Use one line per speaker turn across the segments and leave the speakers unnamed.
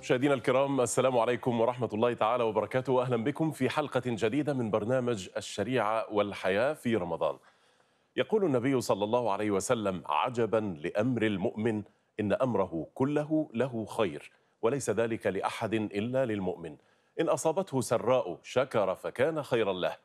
مشاهدينا الكرام السلام عليكم ورحمة الله تعالى وبركاته أهلا بكم في حلقة جديدة من برنامج الشريعة والحياة في رمضان يقول النبي صلى الله عليه وسلم عجبا لأمر المؤمن إن أمره كله له خير وليس ذلك لأحد إلا للمؤمن إن أصابته سراء شكر فكان خيرا له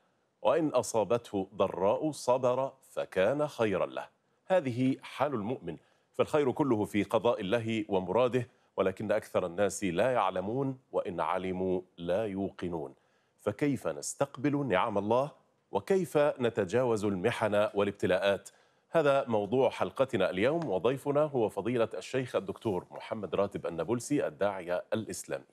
وإن أصابته ضراء صبر فكان خيرا له هذه حال المؤمن فالخير كله في قضاء الله ومراده ولكن أكثر الناس لا يعلمون وإن علموا لا يوقنون فكيف نستقبل نعم الله وكيف نتجاوز المحن والابتلاءات هذا موضوع حلقتنا اليوم وضيفنا هو فضيلة الشيخ الدكتور محمد راتب النابلسي الداعية الإسلامي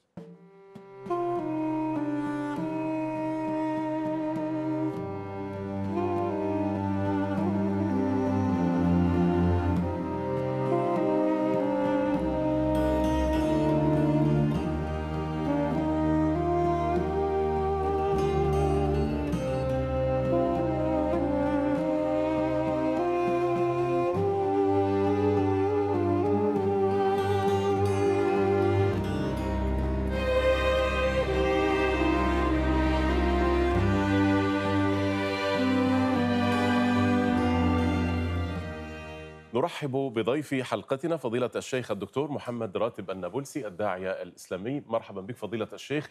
ارحب بضيف حلقتنا فضيله الشيخ الدكتور محمد راتب النابلسي الداعيه الاسلامي مرحبا بك فضيله الشيخ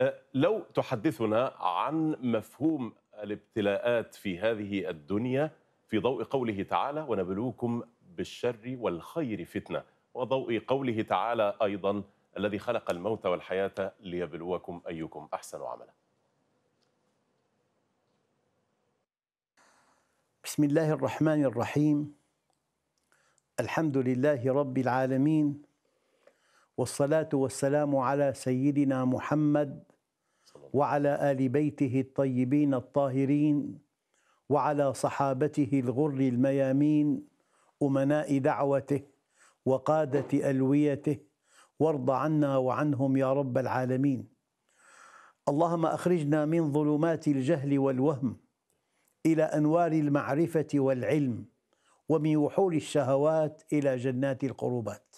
أه، لو تحدثنا عن مفهوم الابتلاءات في هذه الدنيا في ضوء قوله تعالى ونبلوكم بالشر والخير فتنه وضوء قوله تعالى ايضا الذي خلق الموت والحياه ليبلوكم ايكم احسن عملا
بسم الله الرحمن الرحيم الحمد لله رب العالمين والصلاة والسلام على سيدنا محمد وعلى آل بيته الطيبين الطاهرين وعلى صحابته الغر الميامين أمناء دعوته وقادة ألويته وارض عنا وعنهم يا رب العالمين اللهم أخرجنا من ظلمات الجهل والوهم إلى أنوار المعرفة والعلم ومن وحول الشهوات الى جنات القربات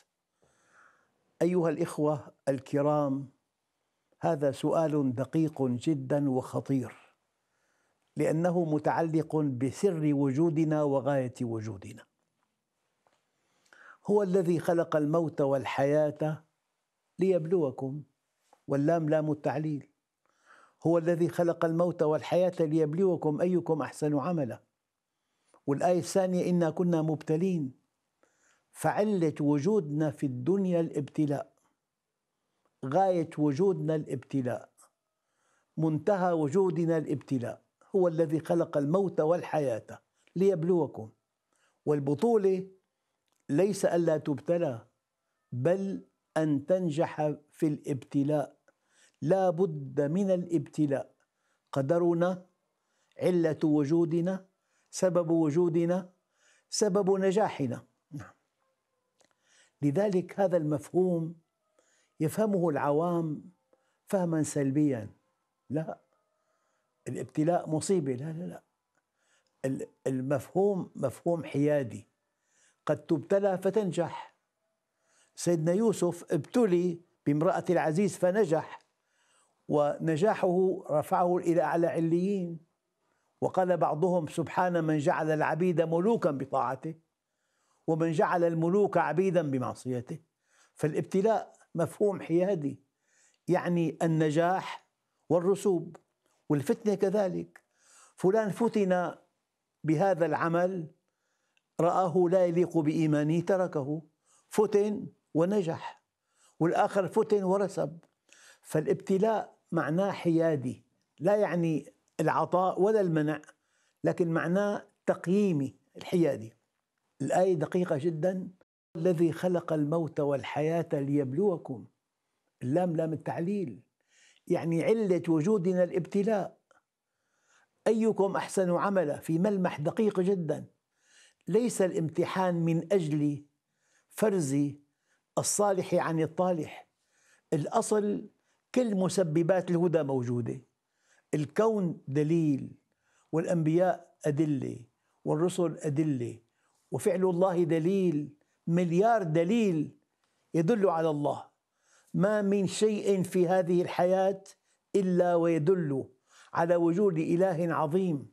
ايها الاخوه الكرام هذا سؤال دقيق جدا وخطير لانه متعلق بسر وجودنا وغايه وجودنا هو الذي خلق الموت والحياه ليبلوكم واللام لام التعليل هو الذي خلق الموت والحياه ليبلوكم ايكم احسن عملا والآية الثانية إنا كنا مبتلين فعلة وجودنا في الدنيا الابتلاء غاية وجودنا الابتلاء منتهى وجودنا الابتلاء هو الذي خلق الموت والحياة ليبلوكم والبطولة ليس ألا تبتلى بل أن تنجح في الابتلاء لا بد من الابتلاء قدرنا علة وجودنا سبب وجودنا سبب نجاحنا نعم. لذلك هذا المفهوم يفهمه العوام فهما سلبيا لا الابتلاء مصيبه لا لا لا المفهوم مفهوم حيادي قد تبتلى فتنجح سيدنا يوسف ابتلي بامرأة العزيز فنجح ونجاحه رفعه إلى أعلى عليين وقال بعضهم سبحان من جعل العبيد ملوكا بطاعته ومن جعل الملوك عبيدا بمعصيته فالابتلاء مفهوم حيادي يعني النجاح والرسوب والفتنه كذلك فلان فتن بهذا العمل رآه لا يليق بإيمانه تركه فتن ونجح والآخر فتن ورسب فالابتلاء معناه حيادي لا يعني العطاء ولا المنع لكن معناه تقييمي الحيادي الآية دقيقة جدا الذي خلق الموت والحياة ليبلوكم اللام لام التعليل يعني علة وجودنا الابتلاء أيكم أحسن عملا في ملمح دقيق جدا ليس الامتحان من أجل فرز الصالح عن الطالح الأصل كل مسببات الهدى موجوده الكون دليل والأنبياء أدلة والرسل أدلة وفعل الله دليل مليار دليل يدل على الله ما من شيء في هذه الحياة إلا ويدل على وجود إله عظيم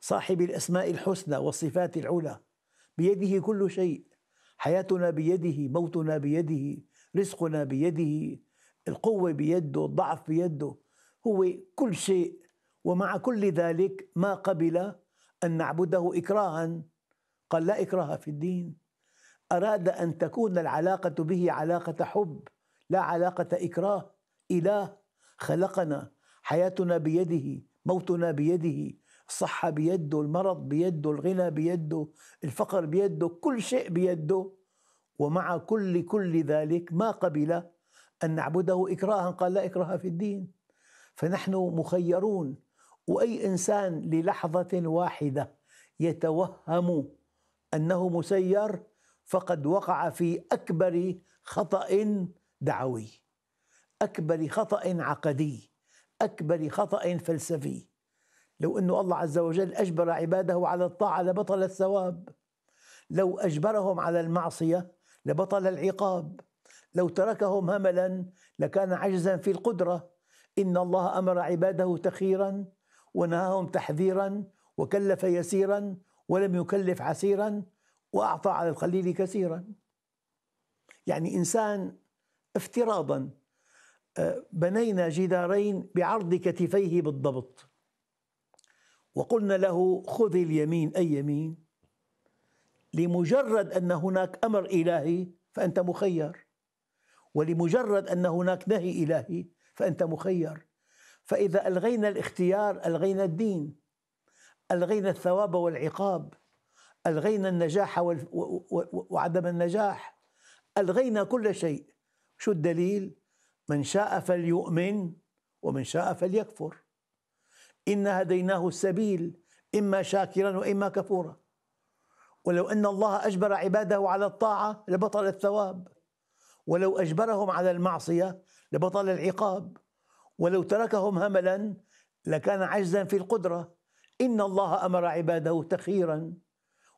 صاحب الأسماء الحسنى والصفات العلى بيده كل شيء حياتنا بيده موتنا بيده رزقنا بيده القوة بيده الضعف بيده هو كل شيء ومع كل ذلك ما قبل أن نعبده إكراها قال لا إكراه في الدين أراد أن تكون العلاقة به علاقة حب لا علاقة إكراه إله خلقنا حياتنا بيده موتنا بيده الصحة بيده المرض بيده الغنى بيده الفقر بيده كل شيء بيده ومع كل كل ذلك ما قبل أن نعبده إكراها قال لا إكراه في الدين فنحن مخيرون واي انسان للحظه واحده يتوهم انه مسير فقد وقع في اكبر خطا دعوي اكبر خطا عقدي اكبر خطا فلسفي لو ان الله عز وجل اجبر عباده على الطاعه لبطل الثواب لو اجبرهم على المعصيه لبطل العقاب لو تركهم هملا لكان عجزا في القدره إن الله أمر عباده تخيرا ونهاهم تحذيرا وكلف يسيرا ولم يكلف عسيرا وأعطى على القليل كثيرا يعني إنسان افتراضا آه، بنينا جدارين بعرض كتفيه بالضبط وقلنا له خذ اليمين أي يمين لمجرد أن هناك أمر إلهي فأنت مخير ولمجرد أن هناك نهي إلهي فأنت مخير فإذا ألغينا الاختيار ألغينا الدين ألغينا الثواب والعقاب ألغينا النجاح وعدم النجاح ألغينا كل شيء شو الدليل؟ من شاء فليؤمن ومن شاء فليكفر إنا هديناه السبيل إما شاكرا وإما كفورا ولو أن الله أجبر عباده على الطاعة لبطل الثواب ولو أجبرهم على المعصية لبطل العقاب ولو تركهم هملا لكان عجزا في القدرة إن الله أمر عباده تخيرا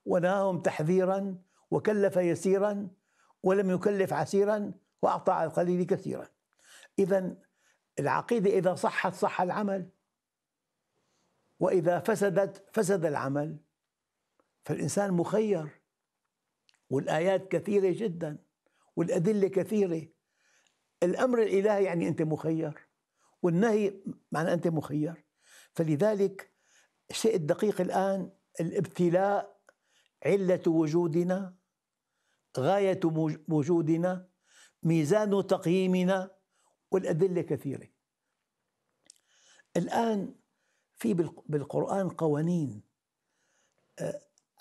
ونهاهم تحذيرا وكلف يسيرا ولم يكلف عسيرا وأعطى على القليل كثيرا إذا العقيدة إذا صحت صح العمل وإذا فسدت فسد العمل فالإنسان مخير والآيات كثيرة جدا والأدلة كثيرة الأمر الإلهي يعني أنت مخير والنهي معناه أنت مخير فلذلك الشيء الدقيق الآن الابتلاء علة وجودنا غاية وجودنا ميزان تقييمنا والأدلة كثيرة الآن في بالقرآن قوانين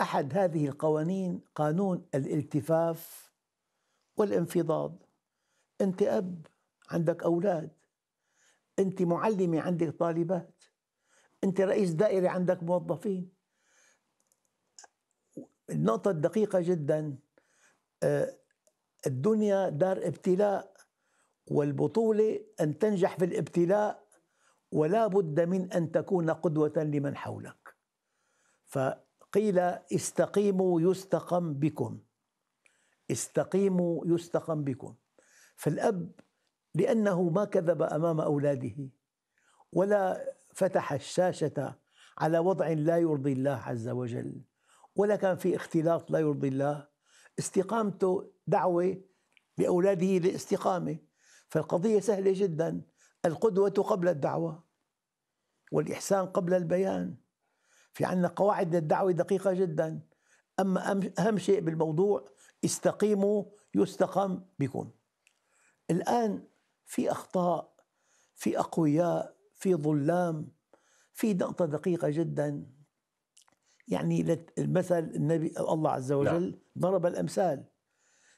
أحد هذه القوانين قانون الالتفاف والانفضاض أنت أب عندك أولاد أنت معلمة عندك طالبات أنت رئيس دائرة عندك موظفين النقطة الدقيقة جدا آه، الدنيا دار ابتلاء والبطولة أن تنجح في الابتلاء ولا بد من أن تكون قدوة لمن حولك فقيل استقيموا يستقم بكم استقيموا يستقم بكم فالأب لأنه ما كذب أمام أولاده ولا فتح الشاشة على وضع لا يرضي الله عز وجل ولا كان في اختلاط لا يرضي الله استقامته دعوة لأولاده للاستقامة فالقضية سهلة جدا القدوة قبل الدعوة والإحسان قبل البيان في عندنا قواعد الدعوة دقيقة جدا أما أهم شيء بالموضوع استقيموا يستقم بكم الآن في أخطاء في أقوياء في ظلام في نقطة دقيقة جدا يعني المثل النبي الله عز نعم. وجل لا. ضرب الأمثال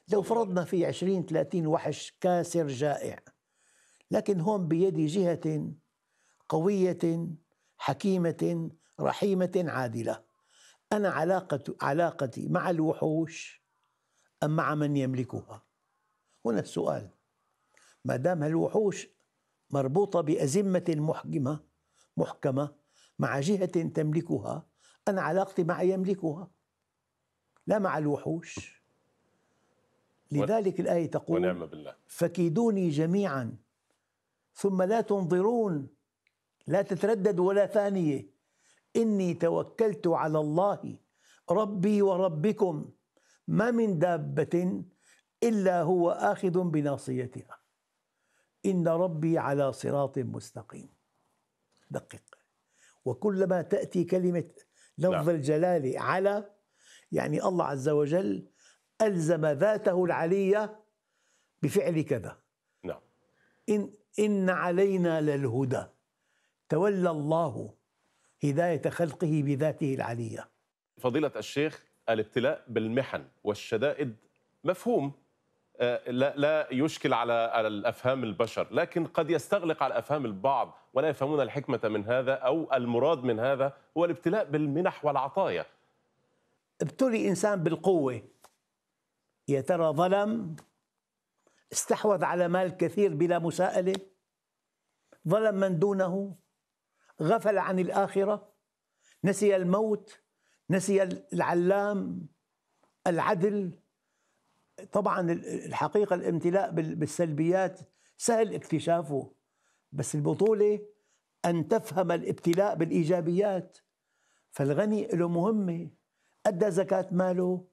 لو فرضنا في عشرين ثلاثين وحش كاسر جائع لكن هون بيد جهة قوية حكيمة رحيمة عادلة أنا علاقة علاقتي مع الوحوش أم مع من يملكها هنا السؤال ما دام هالوحوش مربوطة بأزمة محكمة محكمة مع جهة تملكها أنا علاقتي مع يملكها لا مع الوحوش لذلك الآية تقول ونعم بالله فكيدوني جميعا ثم لا تنظرون لا تتردد ولا ثانية إني توكلت على الله ربي وربكم ما من دابة إلا هو آخذ بناصيتها إن ربي على صراط مستقيم دقق وكلما تأتي كلمة لفظ نعم. الجلالة على يعني الله عز وجل ألزم ذاته العلية بفعل كذا نعم إن, إن علينا للهدى تولى الله هداية خلقه بذاته العلية
فضيلة الشيخ الابتلاء بالمحن والشدائد مفهوم آه، لا لا يشكل على الافهام البشر لكن قد يستغلق على افهام البعض ولا يفهمون الحكمه من هذا او المراد من هذا هو الابتلاء بالمنح والعطايا ابتلي انسان بالقوه
يا ترى ظلم استحوذ على مال كثير بلا مساءله ظلم من دونه غفل عن الاخره نسي الموت نسي العلام العدل طبعا الحقيقه الامتلاء بالسلبيات سهل اكتشافه بس البطوله ان تفهم الابتلاء بالايجابيات فالغني له مهمه ادى زكاه ماله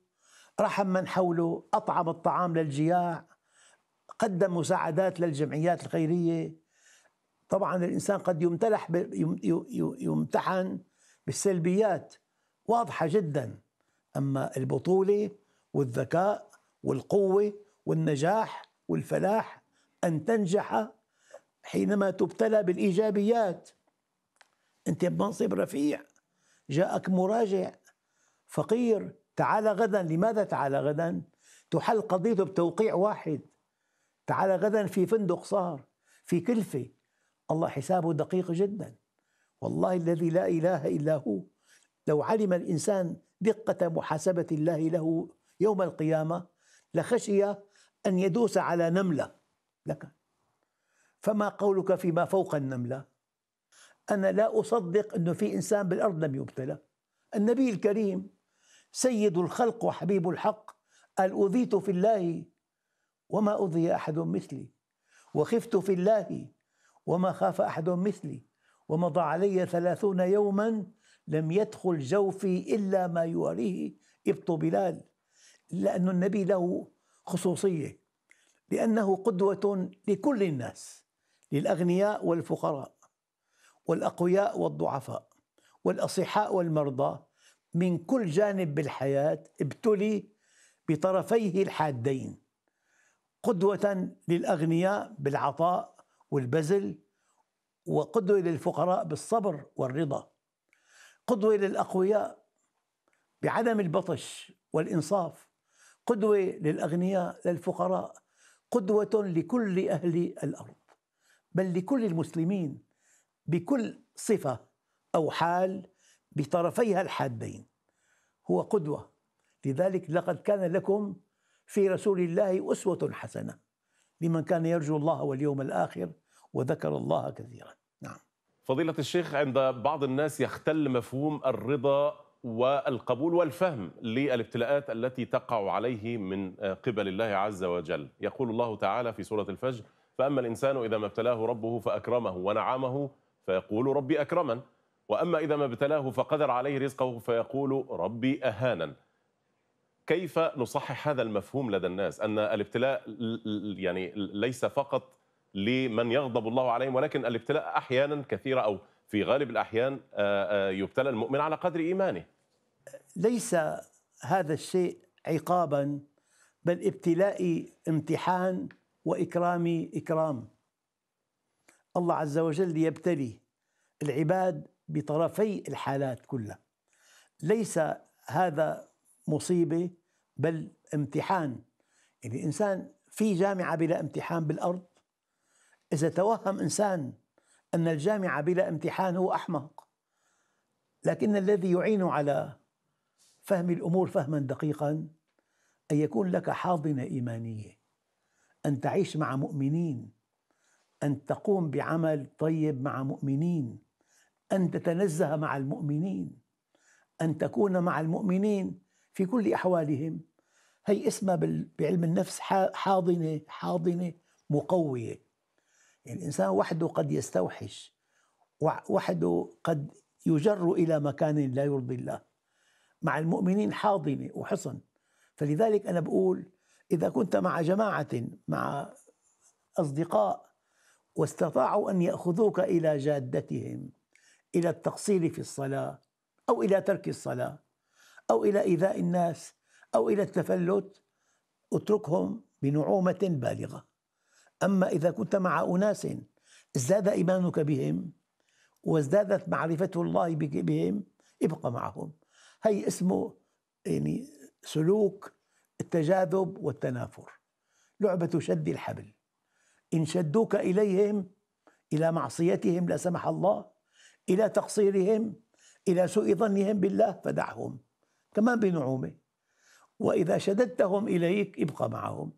رحم من حوله اطعم الطعام للجياع قدم مساعدات للجمعيات الخيريه طبعا الانسان قد يمتلح يمتحن بالسلبيات واضحه جدا اما البطوله والذكاء والقوة والنجاح والفلاح أن تنجح حينما تبتلى بالإيجابيات أنت بمنصب رفيع جاءك مراجع فقير تعال غدا لماذا تعال غدا تحل قضيته بتوقيع واحد تعال غدا في فندق صار في كلفة الله حسابه دقيق جدا والله الذي لا إله إلا هو لو علم الإنسان دقة محاسبة الله له يوم القيامة لخشي أن يدوس على نملة لك فما قولك فيما فوق النملة أنا لا أصدق أنه في إنسان بالأرض لم يبتلى النبي الكريم سيد الخلق وحبيب الحق قال أوذيت في الله وما أوذي أحد مثلي وخفت في الله وما خاف أحد مثلي ومضى علي ثلاثون يوما لم يدخل جوفي إلا ما يواريه إبط بلال لأن النبي له خصوصية لأنه قدوة لكل الناس للأغنياء والفقراء والأقوياء والضعفاء والأصحاء والمرضى من كل جانب بالحياة ابتلي بطرفيه الحادين قدوة للأغنياء بالعطاء والبذل وقدوة للفقراء بالصبر والرضا قدوة للأقوياء بعدم البطش والإنصاف قدوة للأغنياء للفقراء قدوة لكل أهل الأرض بل لكل المسلمين بكل صفة أو حال بطرفيها الحادين هو قدوة لذلك لقد كان لكم في رسول الله أسوة حسنة لمن كان يرجو الله واليوم الآخر وذكر الله كثيرا نعم
فضيلة الشيخ عند بعض الناس يختل مفهوم الرضا والقبول والفهم للابتلاءات التي تقع عليه من آه، قبل الله عز وجل يقول الله تعالى في سورة الفجر فأما الإنسان إذا ما ابتلاه ربه فأكرمه ونعمه فيقول ربي أكرمن وأما إذا ما ابتلاه فقدر عليه رزقه فيقول ربي أهانن كيف نصحح هذا المفهوم لدى الناس أن الابتلاء يعني ليس فقط لمن يغضب الله عليهم ولكن الابتلاء أحيانا كثيرة أو في غالب الأحيان آه، آه، يبتلى المؤمن على قدر إيمانه
ليس هذا الشيء عقابا بل ابتلائي امتحان واكرامي اكرام الله عز وجل يبتلي العباد بطرفي الحالات كلها ليس هذا مصيبه بل امتحان يعني الانسان في جامعه بلا امتحان بالارض اذا توهم انسان ان الجامعه بلا امتحان هو احمق لكن الذي يعين على فهم الأمور فهما دقيقا أن يكون لك حاضنة إيمانية أن تعيش مع مؤمنين أن تقوم بعمل طيب مع مؤمنين أن تتنزه مع المؤمنين أن تكون مع المؤمنين في كل أحوالهم هي اسمها بعلم النفس حاضنة حاضنة مقوية يعني الإنسان وحده قد يستوحش وحده قد يجر إلى مكان لا يرضي الله مع المؤمنين حاضنة وحصن فلذلك أنا بقول إذا كنت مع جماعة مع أصدقاء واستطاعوا أن يأخذوك إلى جادتهم إلى التقصير في الصلاة أو إلى ترك الصلاة أو إلى إيذاء الناس أو إلى التفلت اتركهم بنعومة بالغة أما إذا كنت مع أناس ازداد إيمانك بهم وازدادت معرفة الله بهم ابق معهم هي اسمه يعني سلوك التجاذب والتنافر لعبة شد الحبل إن شدوك إليهم إلى معصيتهم لا سمح الله إلى تقصيرهم إلى سوء ظنهم بالله فدعهم كمان بنعومة وإذا شددتهم إليك ابقى معهم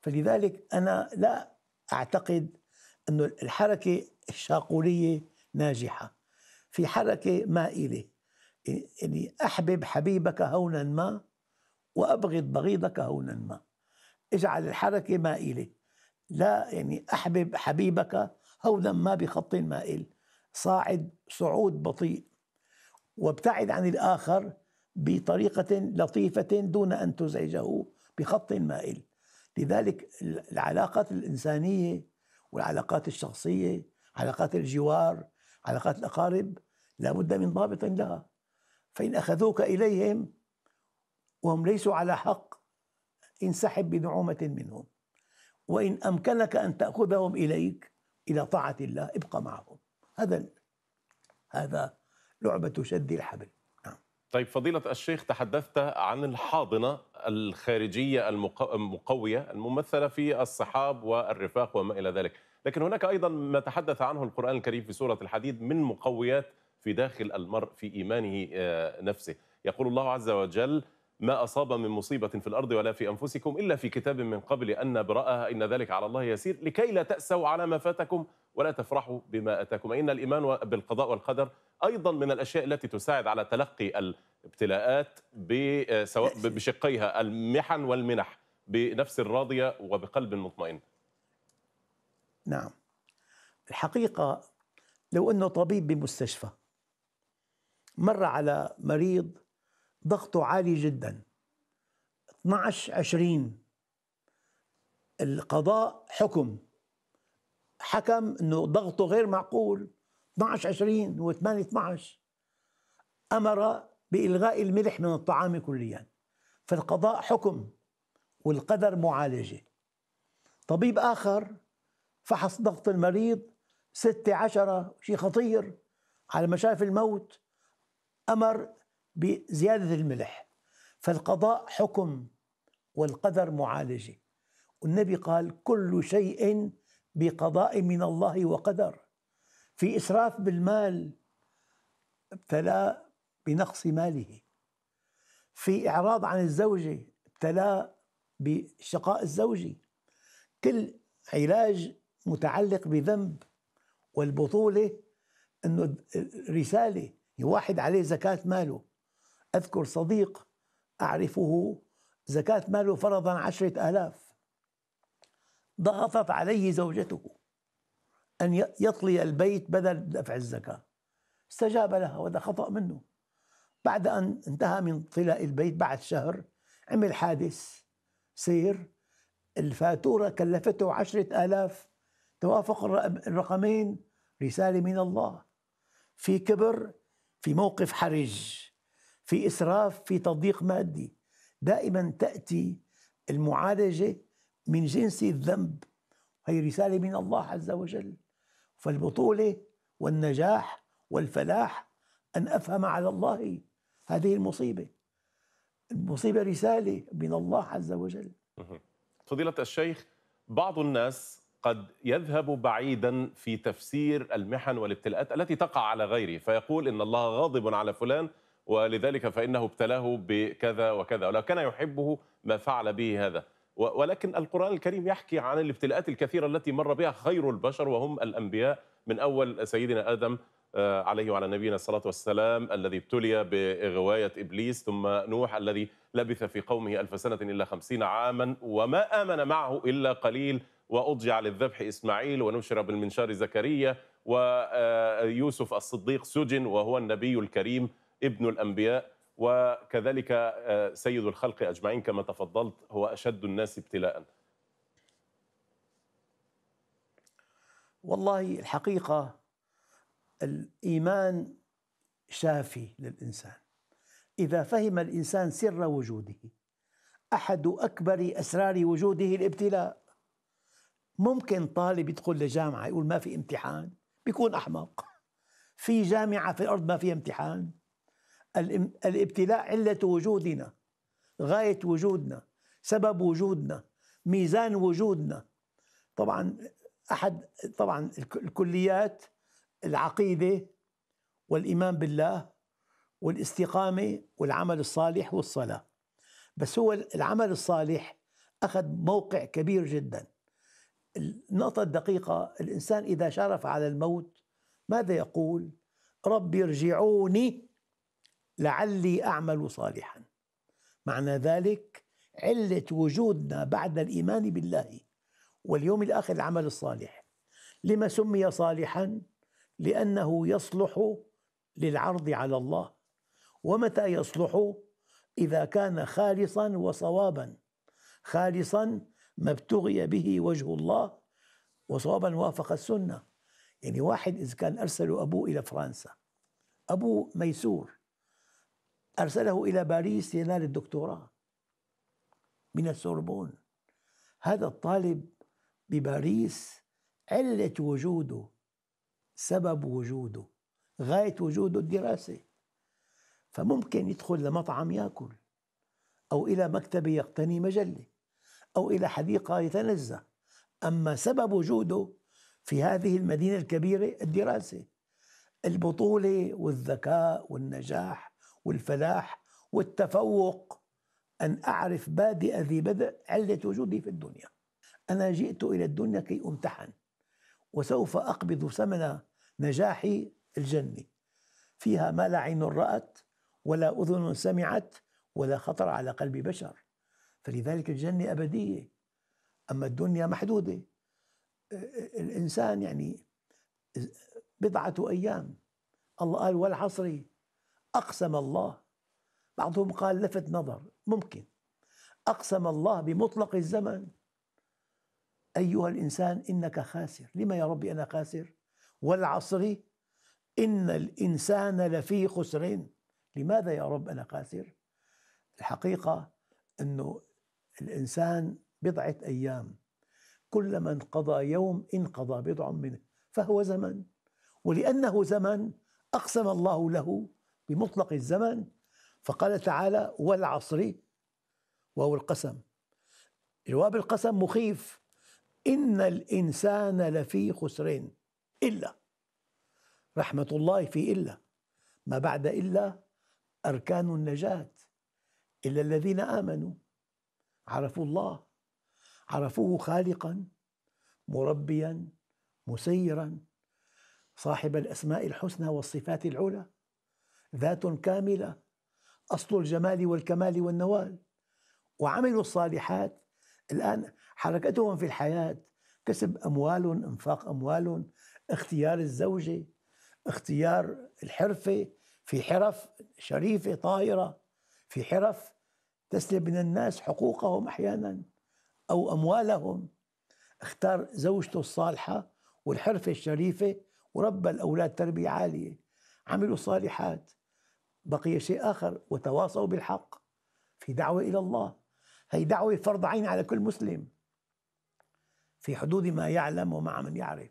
فلذلك أنا لا أعتقد أن الحركة الشاقولية ناجحة في حركة مائلة يعني أحبب حبيبك هونا ما وأبغض بغيضك هونا ما اجعل الحركة مائلة لا يعني أحبب حبيبك هونا ما بخط مائل صاعد صعود بطيء وابتعد عن الآخر بطريقة لطيفة دون أن تزعجه بخط مائل لذلك العلاقات الإنسانية والعلاقات الشخصية علاقات الجوار علاقات الأقارب لا بد من ضابط لها فإن أخذوك إليهم وهم ليسوا على حق انسحب بنعومة منهم وإن أمكنك أن تأخذهم إليك إلى طاعة الله ابقى معهم هذا هذا لعبة شد الحبل
نعم. طيب فضيلة الشيخ تحدثت عن الحاضنة الخارجية المقوية الممثلة في الصحاب والرفاق وما إلى ذلك لكن هناك أيضا ما تحدث عنه القرآن الكريم في سورة الحديد من مقويات في داخل المرء في إيمانه آه، نفسه يقول الله عز وجل ما أصاب من مصيبة في الأرض ولا في أنفسكم إلا في كتاب من قبل أن نبرأها إن ذلك على الله يسير لكي لا تأسوا على ما فاتكم ولا تفرحوا بما أتاكم إن الإيمان بالقضاء والقدر أيضا من الأشياء التي تساعد على تلقي الابتلاءات آه، بشقيها المحن والمنح بنفس راضية وبقلب مطمئن
نعم الحقيقة لو أنه طبيب بمستشفى مر على مريض ضغطه عالي جدا 12 20 القضاء حكم حكم انه ضغطه غير معقول 12 20 و 8 12 امر بالغاء الملح من الطعام كليا فالقضاء حكم والقدر معالجه طبيب اخر فحص ضغط المريض 6 10 شيء خطير على ما الموت امر بزياده الملح فالقضاء حكم والقدر معالجه والنبي قال كل شيء بقضاء من الله وقدر في اسراف بالمال ابتلاه بنقص ماله في اعراض عن الزوجه ابتلاه بشقاء الزوجه كل علاج متعلق بذنب والبطوله انه رساله واحد عليه زكاة ماله أذكر صديق أعرفه زكاة ماله فرضا عشرة آلاف ضغطت عليه زوجته أن يطلي البيت بدل دفع الزكاة استجاب لها وهذا خطأ منه بعد أن انتهى من طلاء البيت بعد شهر عمل حادث سير الفاتورة كلفته عشرة آلاف توافق الرقمين رسالة من الله في كبر في موقف حرج في إسراف في تضييق مادي دائما تأتي المعالجة من جنس الذنب هي رسالة من الله عز وجل فالبطولة والنجاح والفلاح أن أفهم على الله هذه المصيبة المصيبة رسالة من الله عز وجل
فضيلة الشيخ بعض الناس قد يذهب بعيدا في تفسير المحن والابتلاءات التي تقع على غيره فيقول إن الله غاضب على فلان ولذلك فإنه ابتلاه بكذا وكذا ولو كان يحبه ما فعل به هذا ولكن القرآن الكريم يحكي عن الابتلاءات الكثيرة التي مر بها خير البشر وهم الأنبياء من أول سيدنا آدم آه، عليه وعلى نبينا الصلاة والسلام الذي ابتلي بغواية إبليس ثم نوح الذي لبث في قومه ألف سنة إلا خمسين عاما وما آمن معه إلا قليل وأضجع للذبح إسماعيل ونشر بالمنشار زكريا ويوسف آه، الصديق سجن وهو النبي الكريم ابن الأنبياء وكذلك آه، سيد الخلق أجمعين كما تفضلت هو أشد الناس ابتلاء
والله الحقيقة الإيمان شافي للإنسان إذا فهم الإنسان سر وجوده أحد أكبر أسرار وجوده الابتلاء ممكن طالب يدخل لجامعة يقول ما في امتحان بيكون أحمق في جامعة في الأرض ما فيها امتحان الابتلاء علة وجودنا غاية وجودنا سبب وجودنا ميزان وجودنا طبعا أحد طبعا الكليات العقيدة والإيمان بالله والاستقامة والعمل الصالح والصلاة بس هو العمل الصالح أخذ موقع كبير جداً النقطة الدقيقة الإنسان إذا شرف على الموت ماذا يقول ربي ارجعوني لعلي أعمل صالحا معنى ذلك علة وجودنا بعد الإيمان بالله واليوم الآخر العمل الصالح لما سمي صالحا لأنه يصلح للعرض على الله ومتى يصلح إذا كان خالصا وصوابا خالصا ما ابتغي به وجه الله وصوابا وافق السنة يعني واحد إذا كان أرسله أبوه إلى فرنسا أبوه ميسور أرسله إلى باريس لينال الدكتوراه من السوربون هذا الطالب بباريس علة وجوده سبب وجوده غاية وجوده الدراسة فممكن يدخل لمطعم ياكل أو إلى مكتبة يقتني مجلة أو إلى حديقة يتنزه أما سبب وجوده في هذه المدينة الكبيرة الدراسة البطولة والذكاء والنجاح والفلاح والتفوق أن أعرف بادئ ذي بدء علة وجودي في الدنيا أنا جئت إلى الدنيا كي أمتحن وسوف أقبض ثمن نجاحي الجنة فيها ما لا عين رأت ولا أذن سمعت ولا خطر على قلب بشر فلذلك الجنة أبدية أما الدنيا محدودة الإنسان يعني بضعة أيام الله قال والعصر أقسم الله بعضهم قال لفت نظر ممكن أقسم الله بمطلق الزمن أيها الإنسان إنك خاسر لما يا ربي أنا خاسر والعصر إن الإنسان لفي خسر لماذا يا رب أنا خاسر الحقيقة أنه الإنسان بضعة أيام كلما انقضى يوم انقضى بضع منه فهو زمن ولأنه زمن أقسم الله له بمطلق الزمن فقال تعالى والعصر وهو القسم جواب القسم مخيف إن الإنسان لفي خسر إلا رحمة الله في إلا ما بعد إلا أركان النجاة إلا الذين آمنوا عرفوا الله عرفوه خالقا مربيا مسيرا صاحب الاسماء الحسنى والصفات العلى ذات كامله اصل الجمال والكمال والنوال وعملوا الصالحات الان حركتهم في الحياه كسب اموال انفاق اموال اختيار الزوجه اختيار الحرفه في حرف شريفه طاهره في حرف تسلب من الناس حقوقهم احيانا او اموالهم اختار زوجته الصالحه والحرفه الشريفه وربى الاولاد تربيه عاليه عملوا صالحات بقي شيء اخر وتواصوا بالحق في دعوه الى الله هي دعوه فرض عين على كل مسلم في حدود ما يعلم ومع من يعرف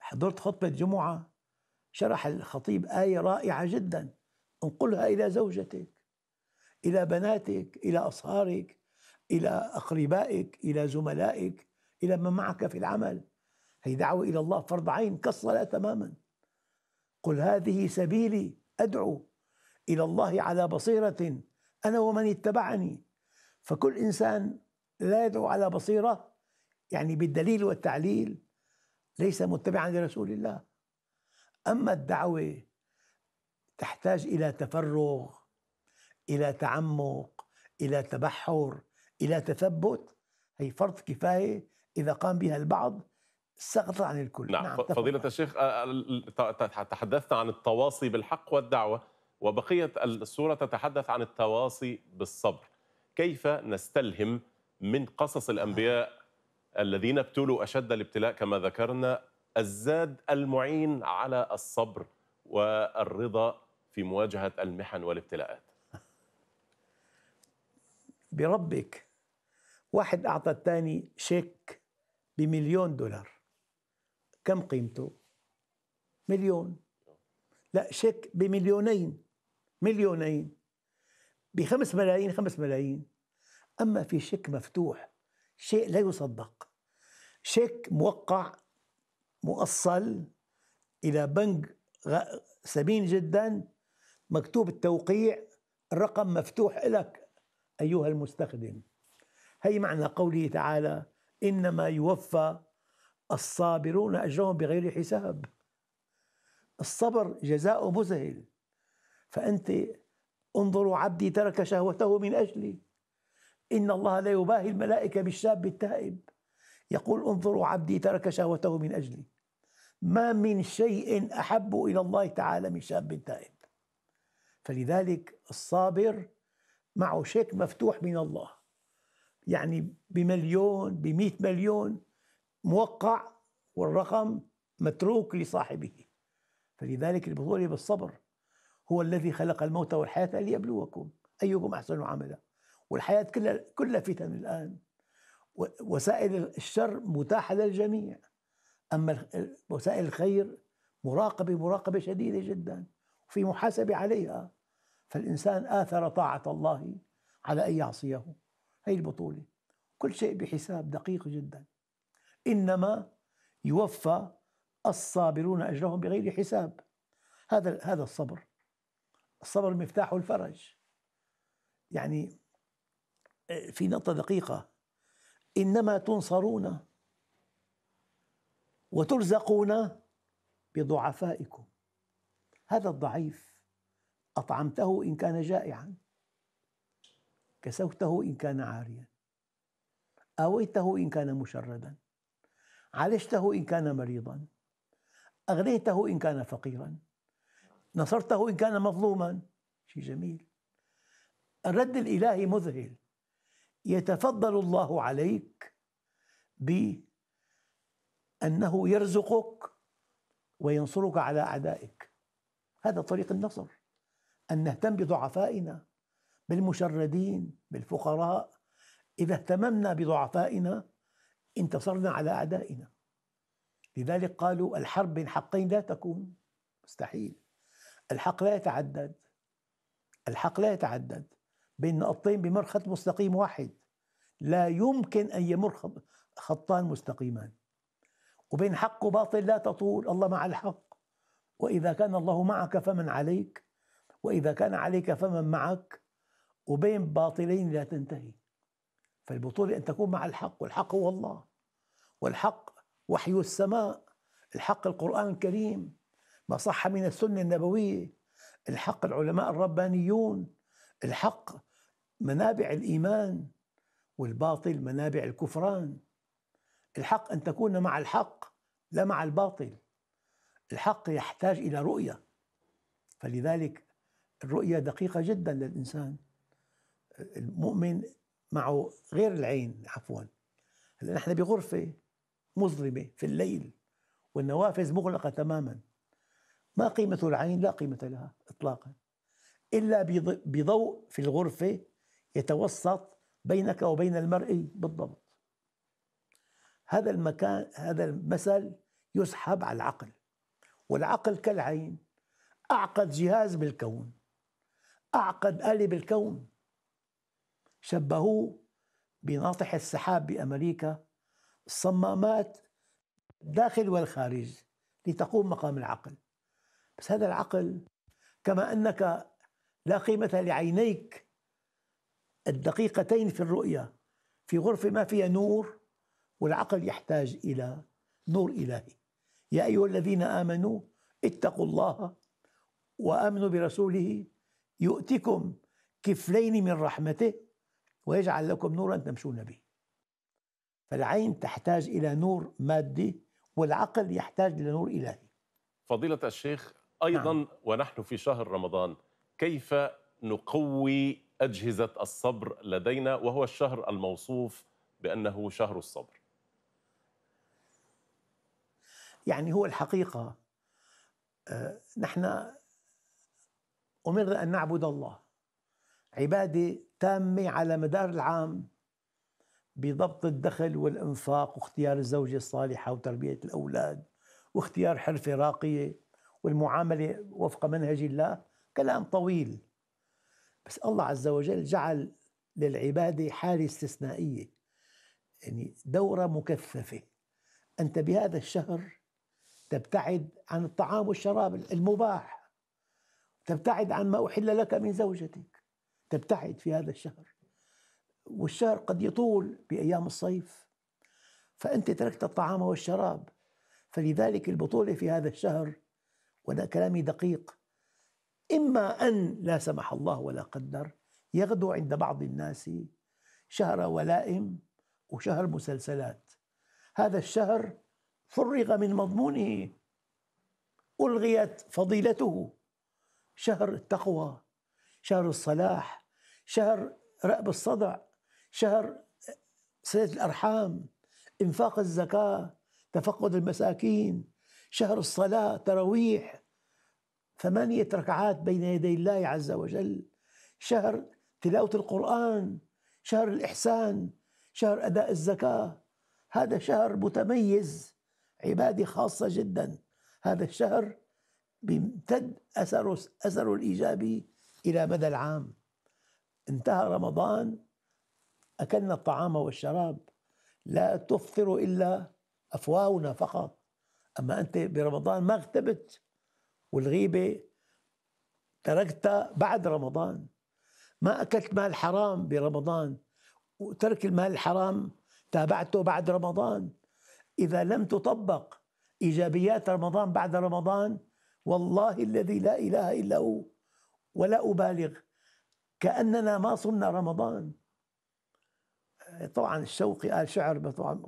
حضرت خطبه جمعه شرح الخطيب ايه رائعه جدا انقلها الى زوجتك إلى بناتك إلى أصهارك إلى أقربائك إلى زملائك إلى من معك في العمل هي دعوة إلى الله فرض عين كالصلاة تماما قل هذه سبيلي أدعو إلى الله على بصيرة أنا ومن اتبعني فكل إنسان لا يدعو على بصيرة يعني بالدليل والتعليل ليس متبعا لرسول الله أما الدعوة تحتاج إلى تفرغ الى تعمق الى تبحر الى تثبت هي فرض كفايه اذا قام بها البعض سقط عن الكل نعم, نعم فضيلة
الشيخ آه، آه، تحدثنا عن التواصي بالحق والدعوة وبقية السورة تتحدث عن التواصي بالصبر كيف نستلهم من قصص الأنبياء الذين ابتلوا أشد الابتلاء كما ذكرنا الزاد المعين على الصبر والرضا في مواجهة المحن والابتلاءات
بربك واحد أعطى الثاني شيك بمليون دولار كم قيمته؟ مليون لا شيك بمليونين مليونين بخمس ملايين خمس ملايين أما في شيك مفتوح شيء لا يصدق شيك موقع مؤصل إلى بنك ثمين جدا مكتوب التوقيع الرقم مفتوح لك أيها المستخدم هي معنى قوله تعالى إنما يوفى الصابرون أجرهم بغير حساب الصبر جزاء مذهل فأنت انظروا عبدي ترك شهوته من أجلي إن الله لا يباهي الملائكة بالشاب التائب يقول انظروا عبدي ترك شهوته من أجلي ما من شيء أحب إلى الله تعالى من شاب تائب فلذلك الصابر معه شيك مفتوح من الله يعني بمليون بمئة مليون موقع والرقم متروك لصاحبه فلذلك البطولة بالصبر هو الذي خلق الموت والحياة ليبلوكم أيكم أحسن عملا والحياة كلها كلها فتن الآن وسائل الشر متاحة للجميع أما وسائل الخير مراقبة مراقبة شديدة جدا في محاسبة عليها فالإنسان آثر طاعة الله على أن يعصيه هي البطولة كل شيء بحساب دقيق جدا إنما يوفى الصابرون أجرهم بغير حساب هذا هذا الصبر الصبر مفتاح الفرج يعني آه، في نقطة دقيقة إنما تنصرون وترزقون بضعفائكم هذا الضعيف أطعمته إن كان جائعا كسوته إن كان عاريا آويته إن كان مشردا عالجته إن كان مريضا أغنيته إن كان فقيرا نصرته إن كان مظلوما شيء جميل الرد الإلهي مذهل يتفضل الله عليك بأنه يرزقك وينصرك على أعدائك هذا طريق النصر أن نهتم بضعفائنا بالمشردين بالفقراء إذا اهتممنا بضعفائنا انتصرنا على أعدائنا لذلك قالوا الحرب بين حقين لا تكون مستحيل الحق لا يتعدد الحق لا يتعدد بين نقطتين بمر خط مستقيم واحد لا يمكن أن يمر خطان مستقيمان وبين حق وباطل لا تطول الله مع الحق وإذا كان الله معك فمن عليك وإذا كان عليك فمن معك وبين باطلين لا تنتهي فالبطولة أن تكون مع الحق والحق هو الله والحق وحي السماء الحق القرآن الكريم ما صح من السنة النبوية الحق العلماء الربانيون الحق منابع الإيمان والباطل منابع الكفران الحق أن تكون مع الحق لا مع الباطل الحق يحتاج إلى رؤية فلذلك الرؤية دقيقة جدا للإنسان المؤمن معه غير العين عفوا هلا نحن بغرفة مظلمة في الليل والنوافذ مغلقة تماما ما قيمة العين لا قيمة لها إطلاقا إلا بضوء في الغرفة يتوسط بينك وبين المرئي بالضبط هذا المكان هذا المثل يسحب على العقل والعقل كالعين أعقد جهاز بالكون أعقد قالب الكون شبهوه بناطح السحاب بأمريكا الصمامات الداخل والخارج لتقوم مقام العقل بس هذا العقل كما أنك لا قيمة لعينيك الدقيقتين في الرؤية في غرفة ما فيها نور والعقل يحتاج إلى نور إلهي يا أيها الذين آمنوا اتقوا الله وآمنوا برسوله يؤتكم كفلين من رحمته ويجعل لكم نورا تمشون به فالعين تحتاج إلى نور مادي والعقل يحتاج إلى نور إلهي
فضيلة الشيخ أيضا نعم. ونحن في شهر رمضان كيف نقوي أجهزة الصبر لدينا وهو الشهر الموصوف بأنه شهر الصبر
يعني هو الحقيقة آه، نحن أمرنا أن نعبد الله عبادة تامة على مدار العام بضبط الدخل والإنفاق واختيار الزوجة الصالحة وتربية الأولاد واختيار حرفة راقية والمعاملة وفق منهج الله كلام طويل بس الله عز وجل جعل للعبادة حالة استثنائية يعني دورة مكثفة أنت بهذا الشهر تبتعد عن الطعام والشراب المباح تبتعد عما أحل لك من زوجتك تبتعد في هذا الشهر والشهر قد يطول بأيام الصيف فأنت تركت الطعام والشراب فلذلك البطولة في هذا الشهر وأنا كلامي دقيق إما أن لا سمح الله ولا قدر يغدو عند بعض الناس شهر ولائم وشهر مسلسلات هذا الشهر فرغ من مضمونه ألغيت فضيلته شهر التقوى شهر الصلاح شهر رأب الصدع شهر صلة الأرحام إنفاق الزكاة تفقد المساكين شهر الصلاة تراويح ثمانية ركعات بين يدي الله عز وجل شهر تلاوة القرآن شهر الإحسان شهر أداء الزكاة هذا شهر متميز عبادة خاصة جدا هذا الشهر بيمتد أثره أثره الإيجابي إلى مدى العام انتهى رمضان أكلنا الطعام والشراب لا تفطر إلا أفواهنا فقط أما أنت برمضان ما اغتبت والغيبة تركتها بعد رمضان ما أكلت مال حرام برمضان وترك المال الحرام تابعته بعد رمضان إذا لم تطبق إيجابيات رمضان بعد رمضان والله الذي لا اله الا هو ولا ابالغ كاننا ما صمنا رمضان طبعا الشوقي قال شعر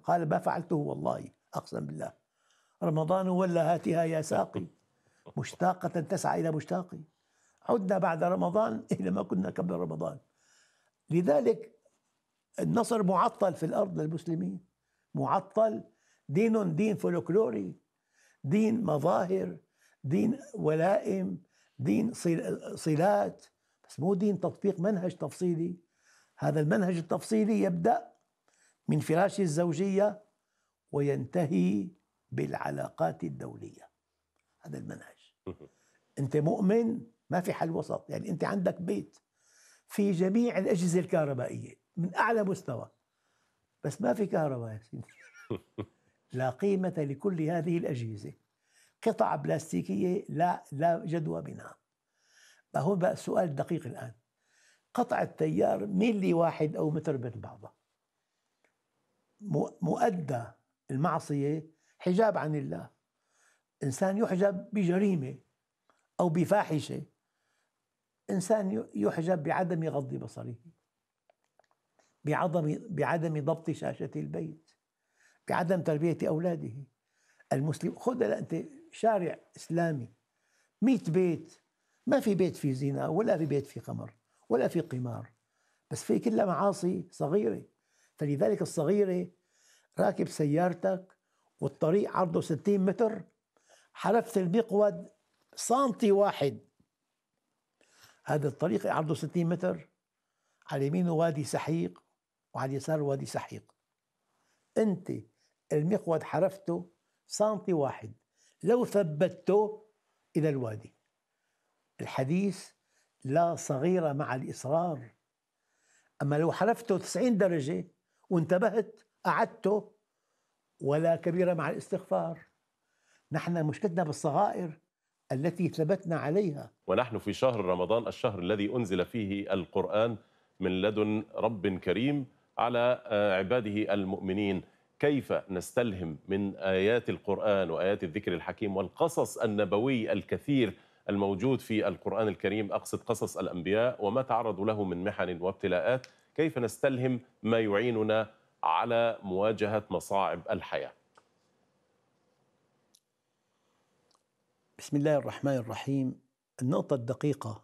قال ما فعلته والله اقسم بالله رمضان ولا هاتها يا ساقي مشتاقة تسعى إلى مشتاقي عدنا بعد رمضان إلى ما كنا قبل رمضان لذلك النصر معطل في الأرض للمسلمين معطل دين دين فولكلوري دين مظاهر دين ولائم دين صلات بس مو دين تطبيق منهج تفصيلي هذا المنهج التفصيلي يبدأ من فراش الزوجية وينتهي بالعلاقات الدولية هذا المنهج أنت مؤمن ما في حل وسط يعني أنت عندك بيت في جميع الأجهزة الكهربائية من أعلى مستوى بس ما في كهرباء يا سيدي لا قيمة لكل هذه الأجهزة قطع بلاستيكية لا لا جدوى منها هو بقى السؤال دقيق الآن قطع التيار ميلي واحد أو متر بين بعضها مؤدى المعصية حجاب عن الله إنسان يحجب بجريمة أو بفاحشة إنسان يحجب بعدم غض بصره بعدم بعدم ضبط شاشة البيت بعدم تربية أولاده المسلم خذ أنت شارع إسلامي 100 بيت ما في بيت فيه زنا ولا في بيت فيه خمر ولا في قمار بس في كلها معاصي صغيرة فلذلك الصغيرة راكب سيارتك والطريق عرضه 60 متر حرفت المقود سنتي واحد هذا الطريق عرضه 60 متر على يمينه وادي سحيق وعلى اليسار وادي سحيق انت المقود حرفته سنتي واحد لو ثبتته إلى الوادي الحديث لا صغيرة مع الإصرار أما لو حرفته 90 درجة وانتبهت أعدته ولا كبيرة مع الاستغفار نحن مشكلتنا بالصغائر التي ثبتنا عليها
ونحن في شهر رمضان الشهر الذي أنزل فيه القرآن من لدن رب كريم على آه، عباده المؤمنين كيف نستلهم من آيات القرآن وآيات الذكر الحكيم والقصص النبوي الكثير الموجود في القرآن الكريم أقصد قصص الأنبياء وما تعرضوا له من محن وابتلاءات كيف نستلهم ما يعيننا على مواجهة مصاعب الحياة
بسم الله الرحمن الرحيم النقطة الدقيقة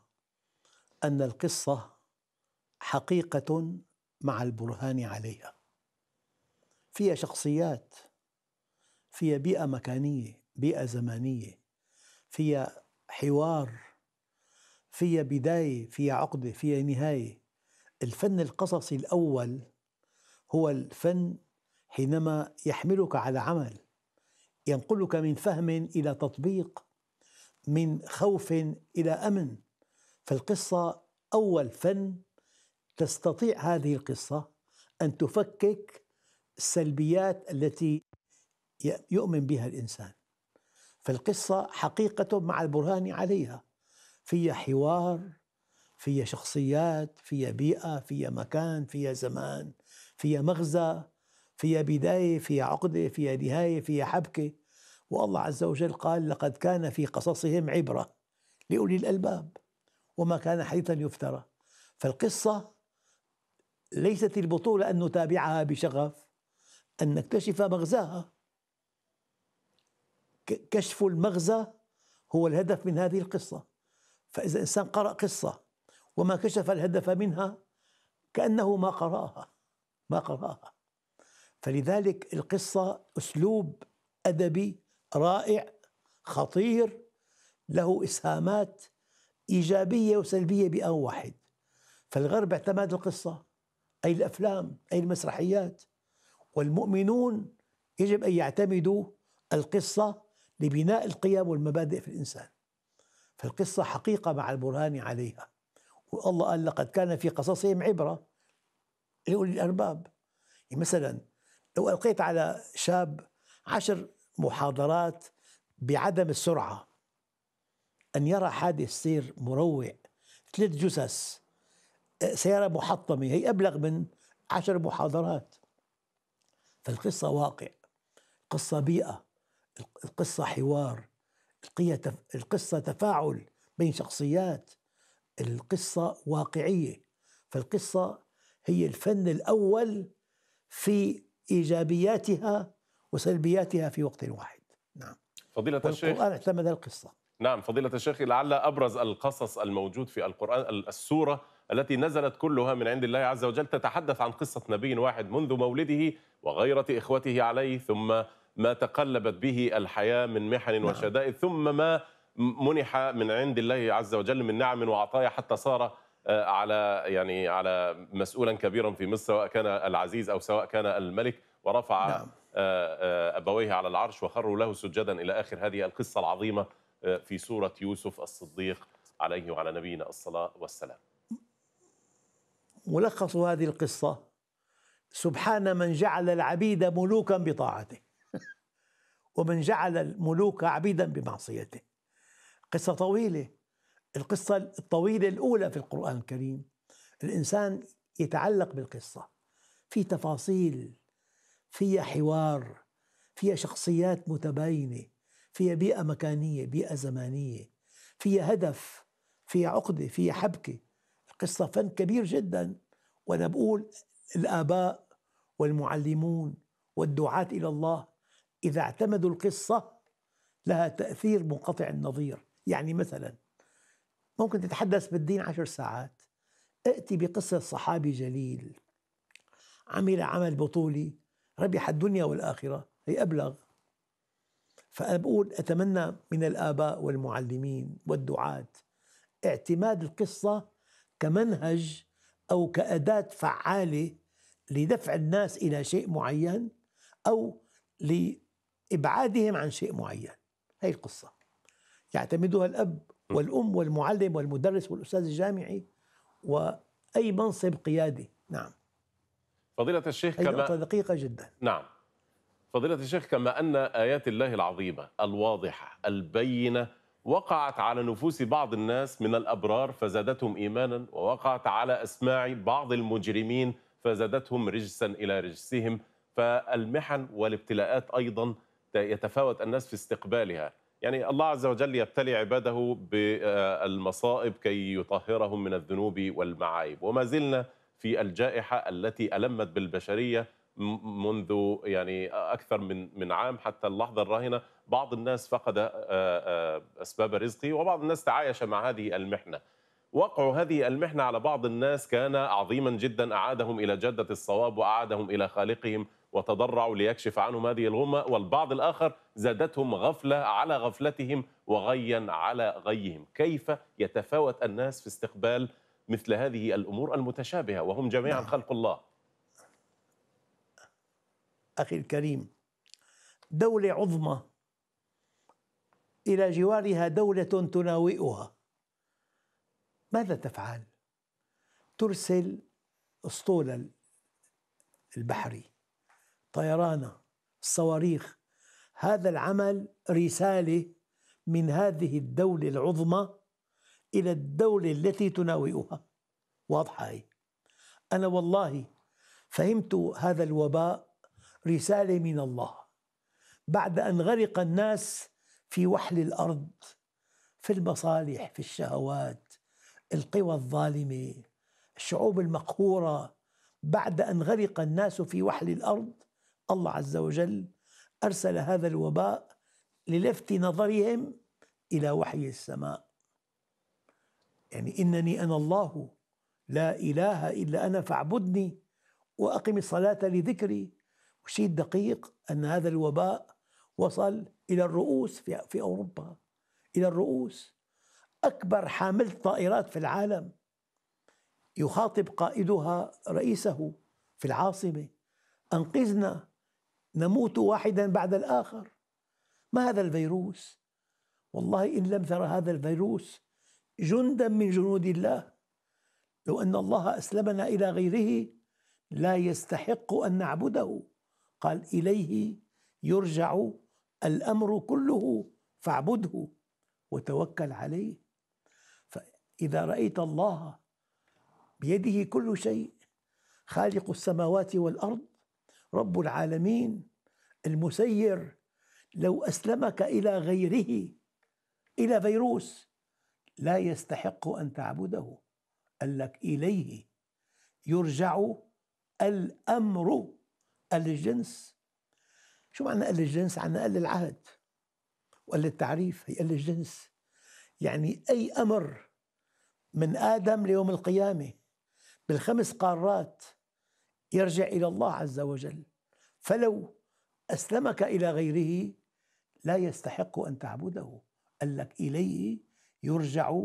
أن القصة حقيقة مع البرهان عليها فيها شخصيات فيها بيئة مكانية بيئة زمانية فيها حوار فيها بداية فيها عقدة فيها نهاية الفن القصصي الأول هو الفن حينما يحملك على عمل ينقلك من فهم إلى تطبيق من خوف إلى أمن فالقصة أول فن تستطيع هذه القصة أن تفكك السلبيات التي يؤمن بها الانسان فالقصه حقيقه مع البرهان عليها فيها حوار فيها شخصيات فيها بيئه فيها مكان فيها زمان فيها مغزى فيها بدايه فيها عقده فيها نهايه فيها حبكه والله عز وجل قال لقد كان في قصصهم عبره لاولي الالباب وما كان حديثا يفترى فالقصه ليست البطوله ان نتابعها بشغف أن نكتشف مغزاها كشف المغزى هو الهدف من هذه القصة فإذا إنسان قرأ قصة وما كشف الهدف منها كأنه ما قرأها ما قرأها فلذلك القصة أسلوب أدبي رائع خطير له إسهامات إيجابية وسلبية بآن واحد فالغرب اعتمد القصة أي الأفلام أي المسرحيات والمؤمنون يجب أن يعتمدوا القصة لبناء القيم والمبادئ في الإنسان فالقصة حقيقة مع البرهان عليها والله قال لقد كان في قصصهم عبرة لأولي الأرباب يعني مثلا لو ألقيت على شاب عشر محاضرات بعدم السرعة أن يرى حادث سير مروع ثلاث جثث سيارة محطمة هي أبلغ من عشر محاضرات فالقصة واقع القصة بيئة القصة حوار القصة تفاعل بين شخصيات القصة واقعية فالقصة هي الفن الأول في إيجابياتها وسلبياتها في وقت واحد نعم
فضيلة الشيخ القرآن
اعتمد القصة
نعم فضيلة الشيخ لعل أبرز القصص الموجود في القرآن السورة التي نزلت كلها من عند الله عز وجل تتحدث عن قصة نبي واحد منذ مولده وغيرة إخوته عليه ثم ما تقلبت به الحياة من محن نعم. وشدائد ثم ما منح من عند الله عز وجل من نعم وعطايا حتى صار آه، على يعني على مسؤولا كبيرا في مصر سواء كان العزيز او سواء كان الملك ورفع نعم. آه، آه، ابويه على العرش وخروا له سجدا الى اخر هذه القصه العظيمه في سوره يوسف الصديق عليه وعلى نبينا الصلاه والسلام.
ملخص هذه القصه سبحان من جعل العبيد ملوكا بطاعته ومن جعل الملوك عبيدا بمعصيته قصة طويلة القصة الطويلة الأولى في القرآن الكريم الإنسان يتعلق بالقصة في تفاصيل فيها حوار فيها شخصيات متباينة فيها بيئة مكانية بيئة زمانية فيها هدف فيها عقدة فيها حبكة القصة فن كبير جدا وأنا بقول الآباء والمعلمون والدعاة إلى الله إذا اعتمدوا القصة لها تأثير منقطع النظير يعني مثلا ممكن تتحدث بالدين عشر ساعات ائتي بقصة صحابي جليل عمل عمل بطولي ربح الدنيا والآخرة هي أبلغ فأنا بقول أتمنى من الآباء والمعلمين والدعاة اعتماد القصة كمنهج أو كأداة فعالة لدفع الناس الى شيء معين او لابعادهم عن شيء معين هي القصه يعتمدها الاب والام والمعلم والمدرس والاستاذ الجامعي واي منصب قيادي نعم
فضيلة الشيخ كما نقطة
دقيقة جدا
نعم فضيلة الشيخ كما أن آيات الله العظيمة الواضحة البينة وقعت على نفوس بعض الناس من الأبرار فزادتهم إيمانا ووقعت على أسماع بعض المجرمين فزادتهم رجسا إلى رجسهم فالمحن والابتلاءات أيضا يتفاوت الناس في استقبالها يعني الله عز وجل يبتلي عباده بالمصائب كي يطهرهم من الذنوب والمعايب وما زلنا في الجائحة التي ألمت بالبشرية منذ يعني أكثر من من عام حتى اللحظة الراهنة بعض الناس فقد آه، آه، أسباب رزقه وبعض الناس تعايش مع هذه المحنة وقع هذه المحنة على بعض الناس كان عظيما جدا أعادهم إلى جدة الصواب وأعادهم إلى خالقهم وتضرعوا ليكشف عنهم هذه الغمة والبعض الآخر زادتهم غفلة على غفلتهم وغيا على غيهم كيف يتفاوت الناس في استقبال مثل هذه الأمور المتشابهة وهم جميعا نعم. خلق الله
أخي الكريم دولة عظمى إلى جوارها دولة تناوئها ماذا تفعل؟ ترسل اسطول البحري طيرانة الصواريخ هذا العمل رسالة من هذه الدولة العظمى إلى الدولة التي تناوئها واضحة هي أنا والله فهمت هذا الوباء رسالة من الله بعد أن غرق الناس في وحل الأرض في المصالح في الشهوات القوى الظالمه الشعوب المقهوره بعد ان غرق الناس في وحل الارض الله عز وجل ارسل هذا الوباء للفت نظرهم الى وحي السماء يعني انني انا الله لا اله الا انا فاعبدني واقم الصلاه لذكري وشيء دقيق ان هذا الوباء وصل الى الرؤوس في اوروبا الى الرؤوس أكبر حاملة طائرات في العالم يخاطب قائدها رئيسه في العاصمة أنقذنا نموت واحدا بعد الآخر ما هذا الفيروس والله إن لم ترى هذا الفيروس جندا من جنود الله لو أن الله أسلمنا إلى غيره لا يستحق أن نعبده قال إليه يرجع الأمر كله فاعبده وتوكل عليه إذا رأيت الله بيده كل شيء خالق السماوات والأرض رب العالمين المسير لو أسلمك إلى غيره إلى فيروس لا يستحق أن تعبده قال لك إليه يرجع الأمر قال الجنس شو معنى قال الجنس؟ عن قال العهد وقال التعريف هي قال الجنس يعني أي أمر من آدم ليوم القيامة بالخمس قارات يرجع إلى الله عز وجل فلو أسلمك إلى غيره لا يستحق أن تعبده قال لك إليه يرجع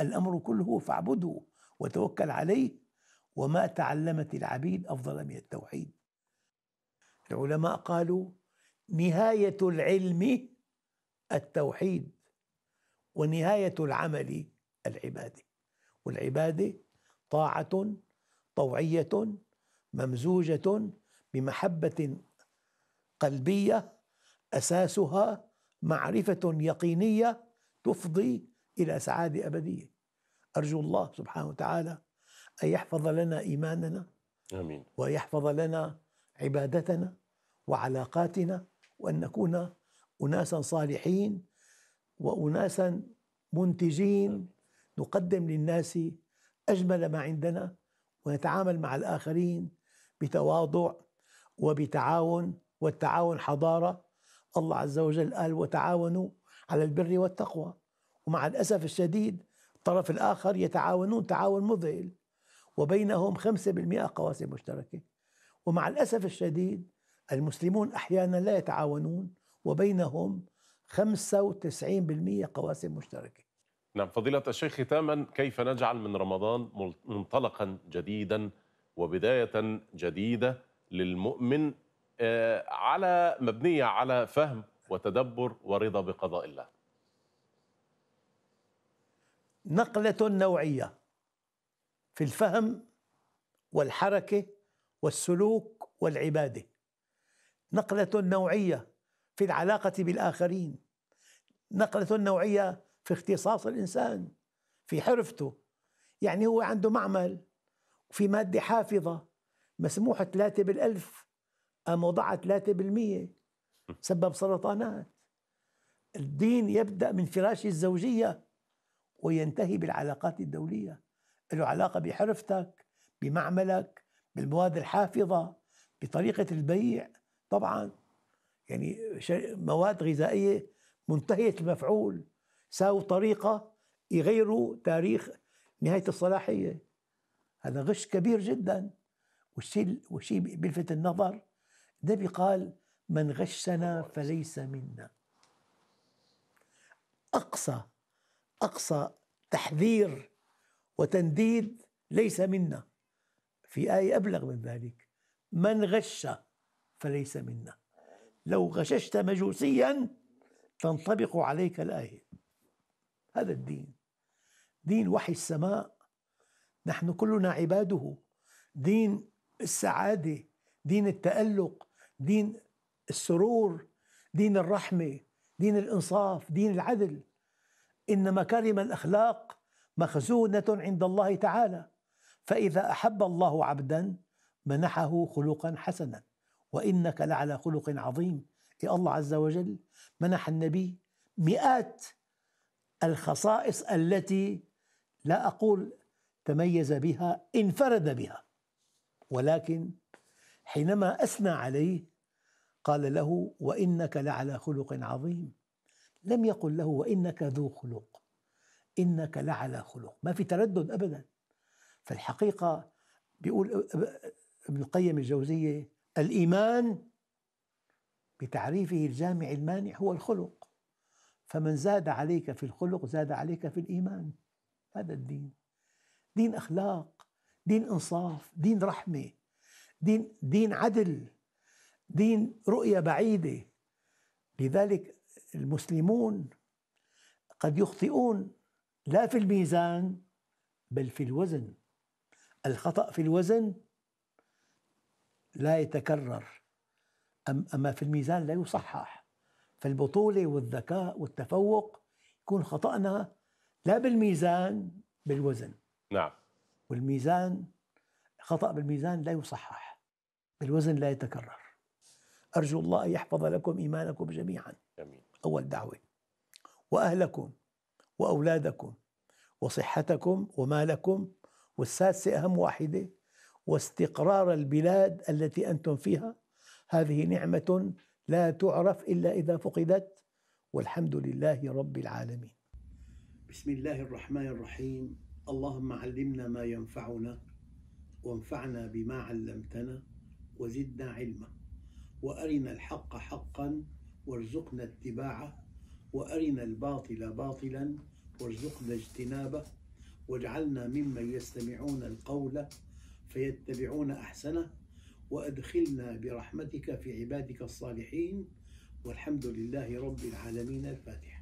الأمر كله فاعبده وتوكل عليه وما تعلمت العبيد أفضل من التوحيد العلماء قالوا نهاية العلم التوحيد ونهاية العمل العباده والعبادة طاعة طوعية ممزوجة بمحبة قلبية أساسها معرفة يقينية تفضي إلى سعادة أبدية أرجو الله سبحانه وتعالى أن يحفظ لنا إيماننا آمين ويحفظ لنا عبادتنا وعلاقاتنا وأن نكون أناسا صالحين وأناسا منتجين آمين. نقدم للناس اجمل ما عندنا ونتعامل مع الاخرين بتواضع وبتعاون والتعاون حضاره الله عز وجل قال وتعاونوا على البر والتقوى ومع الاسف الشديد الطرف الاخر يتعاونون تعاون مذهل وبينهم 5% قواسم مشتركه ومع الاسف الشديد المسلمون احيانا لا يتعاونون وبينهم 95% قواسم مشتركه
نعم فضيلة الشيخ ختاما كيف نجعل من رمضان منطلقا جديدا وبداية جديدة للمؤمن آه، على مبنية على فهم وتدبر ورضا بقضاء الله
نقلة نوعية في الفهم والحركة والسلوك والعبادة نقلة نوعية في العلاقة بالآخرين نقلة نوعية في اختصاص الإنسان في حرفته يعني هو عنده معمل وفي مادة حافظة مسموحة 3 بالألف قام وضعها 3 بالمية سبب سرطانات الدين يبدأ من فراش الزوجية وينتهي بالعلاقات الدولية له علاقة بحرفتك بمعملك بالمواد الحافظة بطريقة البيع طبعا يعني مواد غذائية منتهية المفعول ساووا طريقة يغيروا تاريخ نهاية الصلاحية هذا غش كبير جدا والشيء والشيء بيلفت النظر النبي قال من غشنا فليس منا أقصى أقصى تحذير وتنديد ليس منا في آية أبلغ من ذلك من غش فليس منا لو غششت مجوسيا تنطبق عليك الآية هذا الدين دين وحي السماء نحن كلنا عباده دين السعاده دين التالق دين السرور دين الرحمه دين الانصاف دين العدل ان مكارم الاخلاق مخزونه عند الله تعالى فاذا احب الله عبدا منحه خلقا حسنا وانك لعلى خلق عظيم يا الله عز وجل منح النبي مئات الخصائص التي لا اقول تميز بها انفرد بها ولكن حينما اثنى عليه قال له وانك لعلى خلق عظيم لم يقل له وانك ذو خلق انك لعلى خلق ما في تردد ابدا فالحقيقه بيقول ابن القيم الجوزيه الايمان بتعريفه الجامع المانع هو الخلق فمن زاد عليك في الخلق زاد عليك في الإيمان هذا الدين دين أخلاق دين إنصاف دين رحمة دين, دين عدل دين رؤية بعيدة لذلك المسلمون قد يخطئون لا في الميزان بل في الوزن الخطأ في الوزن لا يتكرر أما في الميزان لا يصحح فالبطولة والذكاء والتفوق يكون خطأنا لا بالميزان بالوزن نعم والميزان خطأ بالميزان لا يصحح بالوزن لا يتكرر أرجو الله أن يحفظ لكم إيمانكم جميعا أمين. أول دعوة وأهلكم وأولادكم وصحتكم ومالكم والسادسة أهم واحدة واستقرار البلاد التي أنتم فيها هذه نعمة لا تعرف إلا إذا فقدت والحمد لله رب العالمين بسم الله الرحمن الرحيم اللهم علمنا ما ينفعنا وانفعنا بما علمتنا وزدنا علما وارنا الحق حقا وارزقنا اتباعه وارنا الباطل باطلا وارزقنا اجتنابه واجعلنا ممن يستمعون القول فيتبعون احسنه وأدخلنا برحمتك في عبادك الصالحين والحمد لله رب العالمين الفاتحة